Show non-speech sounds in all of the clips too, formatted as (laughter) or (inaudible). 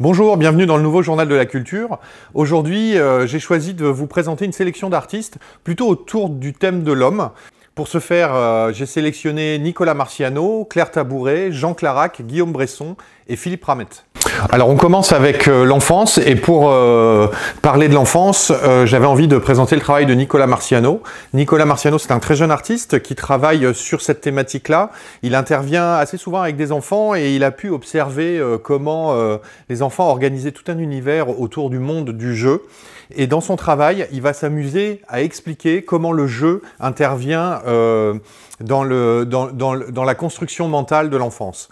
Bonjour, bienvenue dans le nouveau journal de la culture. Aujourd'hui, euh, j'ai choisi de vous présenter une sélection d'artistes plutôt autour du thème de l'homme. Pour ce faire, euh, j'ai sélectionné Nicolas Marciano, Claire Tabouret, Jean Clarac, Guillaume Bresson et Philippe Ramette. Alors on commence avec euh, l'enfance et pour euh, parler de l'enfance, j'avais envie de présenter le travail de Nicolas Marciano. Nicolas Marciano, c'est un très jeune artiste qui travaille sur cette thématique-là. Il intervient assez souvent avec des enfants et il a pu observer comment les enfants organisaient tout un univers autour du monde du jeu. Et dans son travail, il va s'amuser à expliquer comment le jeu intervient euh, dans, le, dans, dans, dans, la construction mentale de l'enfance.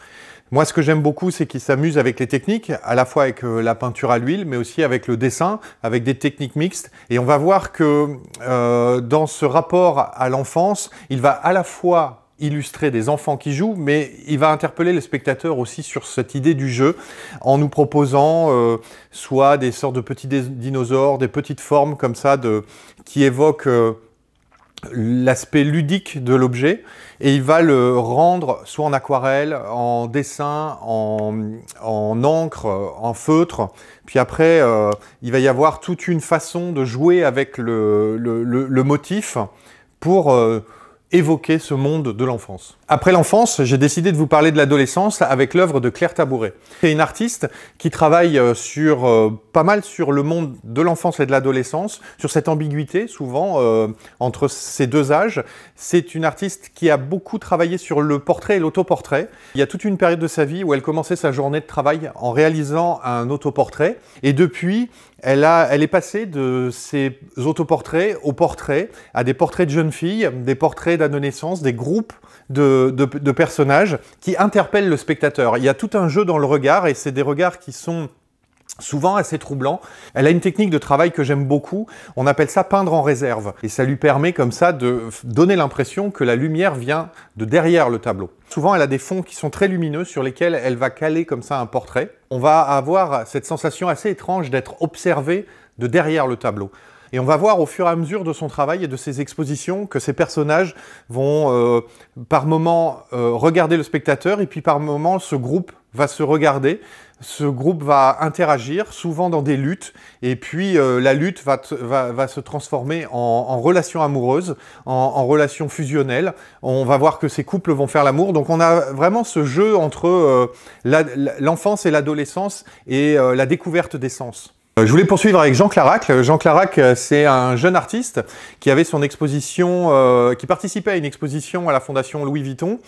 Moi, ce que j'aime beaucoup, c'est qu'il s'amuse avec les techniques, à la fois avec euh, la peinture à l'huile, mais aussi avec le dessin, avec des techniques mixtes. Et on va voir que euh, dans ce rapport à l'enfance, il va à la fois illustrer des enfants qui jouent, mais il va interpeller les spectateurs aussi sur cette idée du jeu en nous proposant euh, soit des sortes de petits dinosaures, des petites formes comme ça de, qui évoquent euh, l'aspect ludique de l'objet et il va le rendre soit en aquarelle, en dessin, en, en encre, en feutre. Puis après, euh, il va y avoir toute une façon de jouer avec le, motif pour euh, évoquer ce monde de l'enfance. Après l'enfance, j'ai décidé de vous parler de l'adolescence avec l'œuvre de Claire Tabouret. C'est une artiste qui travaille euh, sur euh, pas mal sur le monde de l'enfance et de l'adolescence, sur cette ambiguïté souvent euh, entre ces deux âges. C'est une artiste qui a beaucoup travaillé sur le portrait et l'autoportrait. Il y a toute une période de sa vie où elle commençait sa journée de travail en réalisant un autoportrait et depuis elle, a, elle est passée de ses autoportraits aux portraits, à des portraits de jeunes filles, des portraits naissance, des groupes de, personnages qui interpellent le spectateur. Il y a tout un jeu dans le regard et c'est des regards qui sont souvent assez troublants. Elle a une technique de travail que j'aime beaucoup, on appelle ça peindre en réserve, et ça lui permet comme ça de donner l'impression que la lumière vient de derrière le tableau. Souvent, elle a des fonds qui sont très lumineux sur lesquels elle va caler comme ça un portrait. On va avoir cette sensation assez étrange d'être observé de derrière le tableau. Et on va voir au fur et à mesure de son travail et de ses expositions que ces personnages vont euh, par moments euh, regarder le spectateur et puis par moments ce groupe va se regarder, ce groupe va interagir, souvent dans des luttes, et puis euh, la lutte va, se transformer en, relation amoureuse, en, relation fusionnelle. On va voir que ces couples vont faire l'amour. Donc on a vraiment ce jeu entre l'enfance et l'adolescence et la découverte des sens. Euh, je voulais poursuivre avec Jean Clarac. Euh, Jean Clarac, euh, c'est un jeune artiste qui avait son exposition, qui participait à une exposition à la Fondation Louis Vuitton.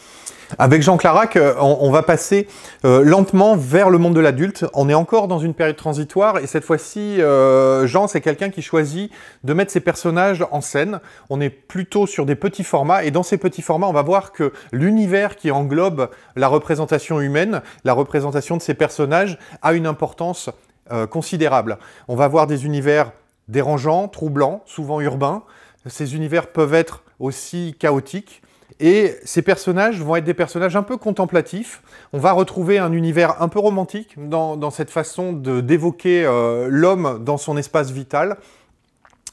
Avec Jean Clarac, on, va passer lentement vers le monde de l'adulte. On est encore dans une période transitoire et cette fois-ci, Jean, c'est quelqu'un qui choisit de mettre ses personnages en scène. On est plutôt sur des petits formats et dans ces petits formats, on va voir que l'univers qui englobe la représentation humaine, la représentation de ces personnages, a une importance euh, considérable. On va voir des univers dérangeants, troublants, souvent urbains. Ces univers peuvent être aussi chaotiques. Et ces personnages vont être des personnages un peu contemplatifs. On va retrouver un univers un peu romantique dans, cette façon d'évoquer euh, l'homme dans son espace vital.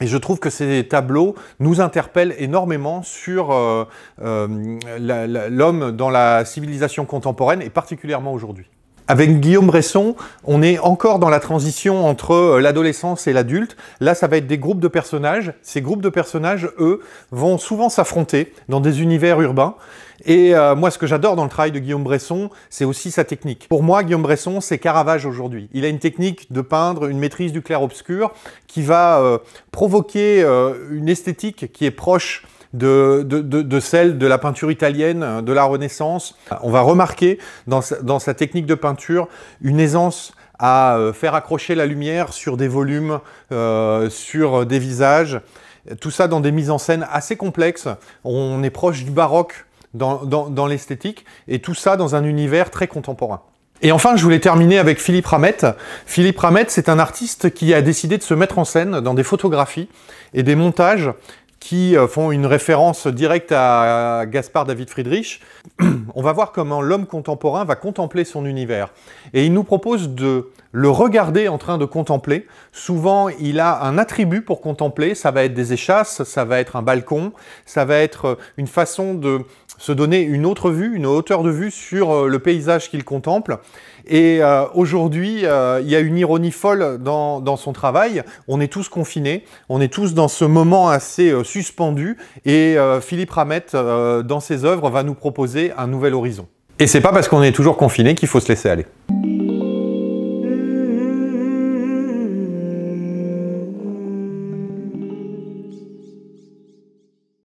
Et je trouve que ces tableaux nous interpellent énormément sur euh, l'homme dans la civilisation contemporaine et particulièrement aujourd'hui. Avec Guillaume Bresson, on est encore dans la transition entre euh, l'adolescence et l'adulte. Là, ça va être des groupes de personnages. Ces groupes de personnages, eux, vont souvent s'affronter dans des univers urbains. Et euh, moi, ce que j'adore dans le travail de Guillaume Bresson, c'est aussi sa technique. Pour moi, Guillaume Bresson, c'est Caravage aujourd'hui. Il a une technique de peindre, une maîtrise du clair-obscur qui va euh, provoquer une esthétique qui est proche de, celle de la peinture italienne euh, de la Renaissance. On va remarquer dans sa, technique de peinture une aisance à euh, faire accrocher la lumière sur des volumes, euh, sur des visages. Tout ça dans des mises en scène assez complexes. On est proche du baroque dans, dans l'esthétique et tout ça dans un univers très contemporain. Et enfin, je voulais terminer avec Philippe Ramet. Philippe Ramet, c'est un artiste qui a décidé de se mettre en scène dans des photographies et des montages qui euh, font une référence directe à Gaspard David Friedrich. (clears throat) On va voir comment l'homme contemporain va contempler son univers. Et il nous propose de le regarder en train de contempler. Souvent, il a un attribut pour contempler. Ça va être des échasses, ça va être un balcon, ça va être euh, une façon de se donner une autre vue, une hauteur de vue sur euh, le paysage qu'il contemple. Et aujourd'hui, il y a une ironie folle dans, son travail. On est tous confinés, on est tous dans ce moment assez suspendu et euh, Philippe Ramette, euh, dans ses œuvres, va nous proposer un nouvel horizon. Et c'est pas parce qu'on est toujours confiné qu'il faut se laisser aller.